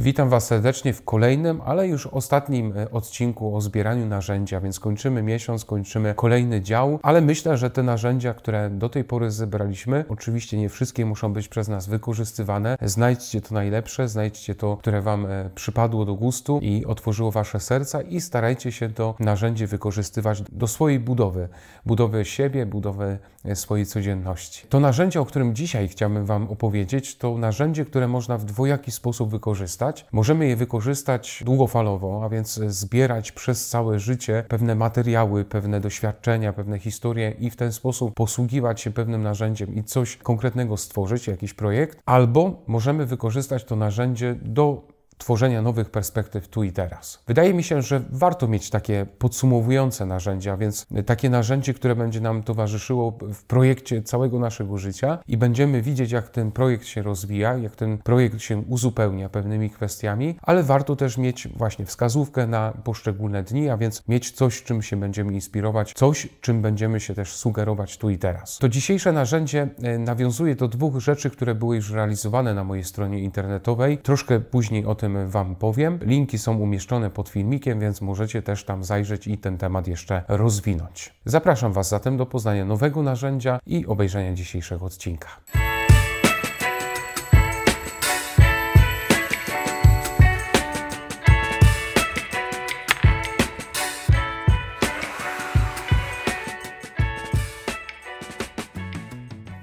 Witam Was serdecznie w kolejnym, ale już ostatnim e, odcinku o zbieraniu narzędzia, więc kończymy miesiąc, kończymy kolejny dział, ale myślę, że te narzędzia, które do tej pory zebraliśmy, oczywiście nie wszystkie muszą być przez nas wykorzystywane. Znajdźcie to najlepsze, znajdźcie to, które Wam e, przypadło do gustu i otworzyło Wasze serca i starajcie się to narzędzie wykorzystywać do swojej budowy, budowy siebie, budowy e, swojej codzienności. To narzędzie, o którym dzisiaj chciałbym Wam opowiedzieć, to narzędzie, które można w dwojaki sposób wykorzystać wykorzystać. Możemy je wykorzystać długofalowo, a więc zbierać przez całe życie pewne materiały, pewne doświadczenia, pewne historie i w ten sposób posługiwać się pewnym narzędziem i coś konkretnego stworzyć, jakiś projekt, albo możemy wykorzystać to narzędzie do tworzenia nowych perspektyw tu i teraz. Wydaje mi się, że warto mieć takie podsumowujące narzędzia, więc takie narzędzie, które będzie nam towarzyszyło w projekcie całego naszego życia i będziemy widzieć, jak ten projekt się rozwija, jak ten projekt się uzupełnia pewnymi kwestiami, ale warto też mieć właśnie wskazówkę na poszczególne dni, a więc mieć coś, czym się będziemy inspirować, coś, czym będziemy się też sugerować tu i teraz. To dzisiejsze narzędzie e, nawiązuje do dwóch rzeczy, które były już realizowane na mojej stronie internetowej. Troszkę później o tym tym Wam powiem. Linki są umieszczone pod filmikiem, więc możecie też tam zajrzeć i ten temat jeszcze rozwinąć. Zapraszam Was zatem do poznania nowego narzędzia i obejrzenia dzisiejszego odcinka.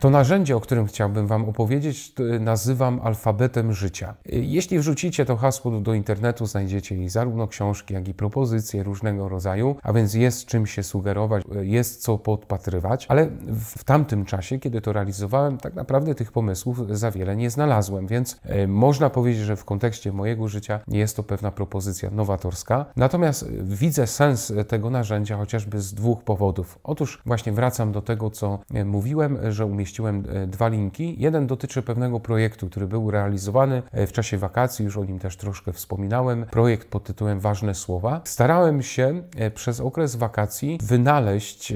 To narzędzie, o którym chciałbym Wam opowiedzieć, nazywam alfabetem życia. Y, jeśli wrzucicie to hasło do internetu, znajdziecie i zarówno książki, jak i propozycje różnego rodzaju, a więc jest czym się sugerować, y, jest co podpatrywać, ale w tamtym czasie, kiedy to realizowałem, tak naprawdę tych pomysłów za wiele nie znalazłem, więc y, można powiedzieć, że w kontekście mojego życia jest to pewna propozycja nowatorska. Natomiast widzę sens tego narzędzia chociażby z dwóch powodów. Otóż właśnie wracam do tego, co mówiłem, że umieścić umieściłem e, dwa linki. Jeden dotyczy pewnego projektu, który był realizowany e, w czasie wakacji, już o nim też troszkę wspominałem. Projekt pod tytułem Ważne Słowa. Starałem się e, przez okres wakacji wynaleźć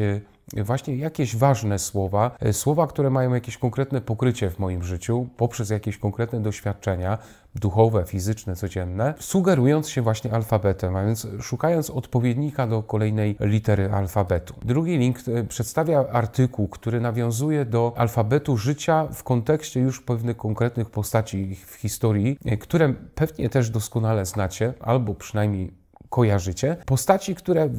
właśnie jakieś ważne słowa, e, słowa, które mają jakieś konkretne pokrycie w moim życiu poprzez jakieś konkretne doświadczenia duchowe, fizyczne, codzienne, sugerując się właśnie alfabetem, a więc szukając odpowiednika do kolejnej litery alfabetu. Drugi link e, przedstawia artykuł, który nawiązuje do alfabetu życia w kontekście już pewnych konkretnych postaci w historii, e, które pewnie też doskonale znacie, albo przynajmniej kojarzycie. Postaci, które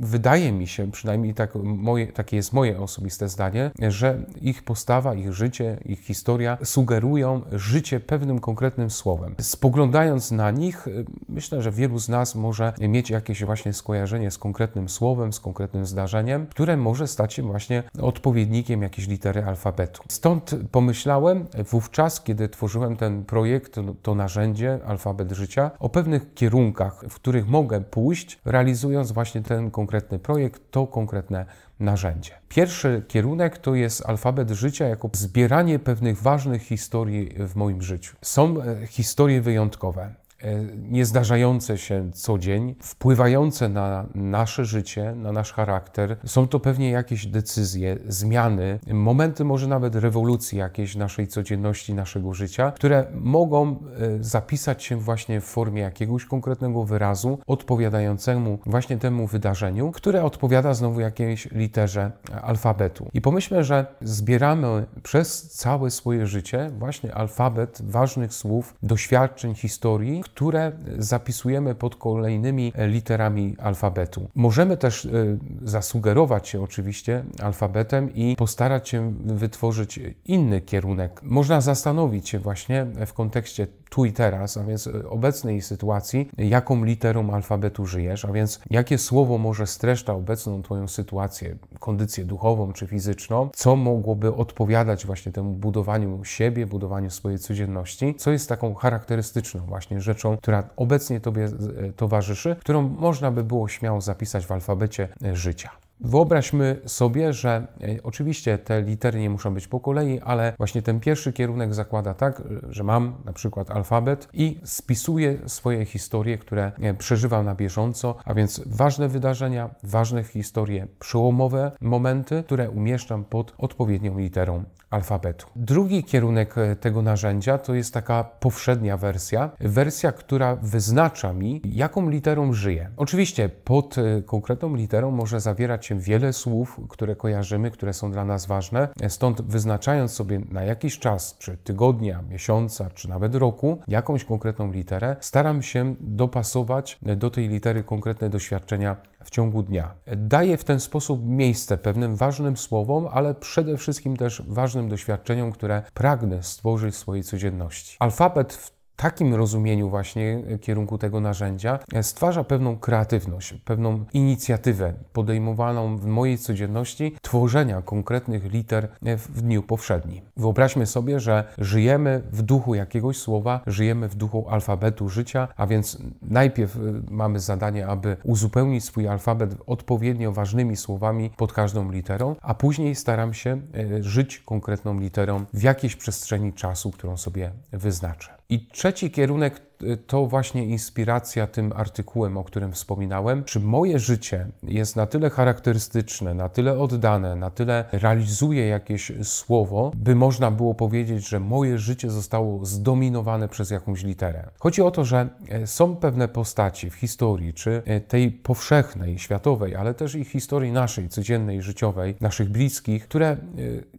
wydaje mi się, przynajmniej tak moje, takie jest moje osobiste zdanie, że ich postawa, ich życie, ich historia sugerują życie pewnym konkretnym słowem. Spoglądając na nich, myślę, że wielu z nas może mieć jakieś właśnie skojarzenie z konkretnym słowem, z konkretnym zdarzeniem, które może stać się właśnie odpowiednikiem jakiejś litery alfabetu. Stąd pomyślałem wówczas, kiedy tworzyłem ten projekt, to narzędzie, alfabet życia, o pewnych kierunkach, w których mogę pójść, realizując właśnie ten konkretny projekt, to konkretne narzędzie. Pierwszy kierunek to jest alfabet życia jako zbieranie pewnych ważnych historii w moim życiu. Są e, historie wyjątkowe. E, niezdarzające się co dzień, wpływające na nasze życie, na nasz charakter. Są to pewnie jakieś decyzje, zmiany, momenty może nawet rewolucji jakiejś naszej codzienności, naszego życia, które mogą e, zapisać się właśnie w formie jakiegoś konkretnego wyrazu odpowiadającemu właśnie temu wydarzeniu, które odpowiada znowu jakiejś literze alfabetu. I pomyślmy, że zbieramy przez całe swoje życie właśnie alfabet ważnych słów, doświadczeń, historii, które zapisujemy pod kolejnymi literami alfabetu. Możemy też y, zasugerować się oczywiście alfabetem i postarać się wytworzyć inny kierunek. Można zastanowić się właśnie w kontekście tu i teraz, a więc obecnej sytuacji, jaką literą alfabetu żyjesz, a więc jakie słowo może streszcza obecną Twoją sytuację, kondycję duchową czy fizyczną, co mogłoby odpowiadać właśnie temu budowaniu siebie, budowaniu swojej codzienności, co jest taką charakterystyczną właśnie rzeczą, rzeczą, która obecnie Tobie e, towarzyszy, którą można by było śmiało zapisać w alfabecie e, życia. Wyobraźmy sobie, że e, oczywiście te litery nie muszą być po kolei, ale właśnie ten pierwszy kierunek zakłada tak, że mam na przykład alfabet i spisuję swoje historie, które przeżywam na bieżąco, a więc ważne wydarzenia, ważne historie, przełomowe momenty, które umieszczam pod odpowiednią literą alfabetu. Drugi kierunek e, tego narzędzia to jest taka powszednia wersja, wersja, która wyznacza mi, jaką literą żyję. Oczywiście pod e, konkretną literą może zawierać się wiele słów, które kojarzymy, które są dla nas ważne, stąd wyznaczając sobie na jakiś czas, czy tygodnia, miesiąca, czy nawet roku, jakąś konkretną literę, staram się dopasować do tej litery konkretne doświadczenia w ciągu dnia. Daje w ten sposób miejsce pewnym ważnym słowom, ale przede wszystkim też ważnym doświadczeniom, które pragnę stworzyć w swojej codzienności. Alfabet w takim rozumieniu właśnie e, kierunku tego narzędzia e, stwarza pewną kreatywność, pewną inicjatywę podejmowaną w mojej codzienności tworzenia konkretnych liter e, w dniu powszednim. Wyobraźmy sobie, że żyjemy w duchu jakiegoś słowa, żyjemy w duchu alfabetu życia, a więc najpierw mamy zadanie, aby uzupełnić swój alfabet odpowiednio ważnymi słowami pod każdą literą, a później staram się żyć konkretną literą w jakiejś przestrzeni czasu, którą sobie wyznaczę. I trzeci kierunek Y, to właśnie inspiracja tym artykułem, o którym wspominałem. Czy moje życie jest na tyle charakterystyczne, na tyle oddane, na tyle realizuje jakieś słowo, by można było powiedzieć, że moje życie zostało zdominowane przez jakąś literę? Chodzi o to, że e, są pewne postaci w historii, czy e, tej powszechnej, światowej, ale też i historii naszej, codziennej, życiowej, naszych bliskich, które e,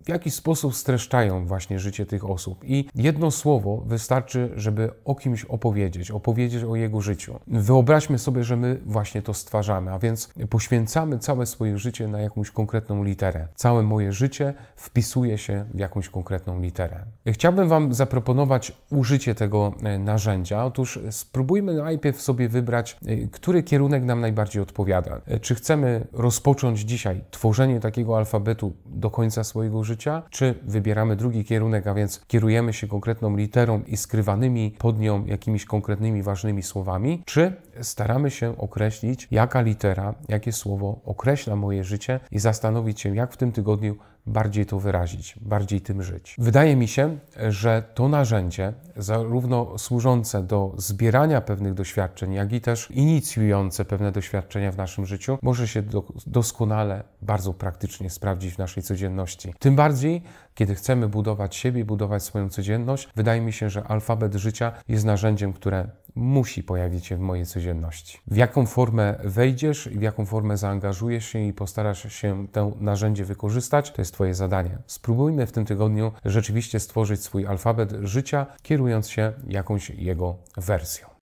w jakiś sposób streszczają właśnie życie tych osób. I jedno słowo wystarczy, żeby o kimś opowiedzieć opowiedzieć, opowiedzieć o jego życiu. Wyobraźmy sobie, że my właśnie to stwarzamy, a więc poświęcamy całe swoje życie na jakąś konkretną literę. Całe moje życie wpisuje się w jakąś konkretną literę. Chciałbym Wam zaproponować użycie tego e, narzędzia. Otóż spróbujmy najpierw sobie wybrać, e, który kierunek nam najbardziej odpowiada. E, czy chcemy rozpocząć dzisiaj tworzenie takiego alfabetu do końca swojego życia, czy wybieramy drugi kierunek, a więc kierujemy się konkretną literą i skrywanymi pod nią jakimiś jakimiś konkretnymi, ważnymi słowami, czy staramy się określić, jaka litera, jakie słowo określa moje życie i zastanowić się, jak w tym tygodniu bardziej to wyrazić, bardziej tym żyć. Wydaje mi się, że to narzędzie, zarówno służące do zbierania pewnych doświadczeń, jak i też inicjujące pewne doświadczenia w naszym życiu, może się doskonale, bardzo praktycznie sprawdzić w naszej codzienności. Tym bardziej, kiedy chcemy budować siebie, budować swoją codzienność, wydaje mi się, że alfabet życia jest narzędziem, które musi pojawić się w mojej codzienności. W jaką formę wejdziesz, w jaką formę zaangażujesz się i postarasz się to narzędzie wykorzystać, to jest Twoje zadanie. Spróbujmy w tym tygodniu rzeczywiście stworzyć swój alfabet życia, kierując się jakąś jego wersją.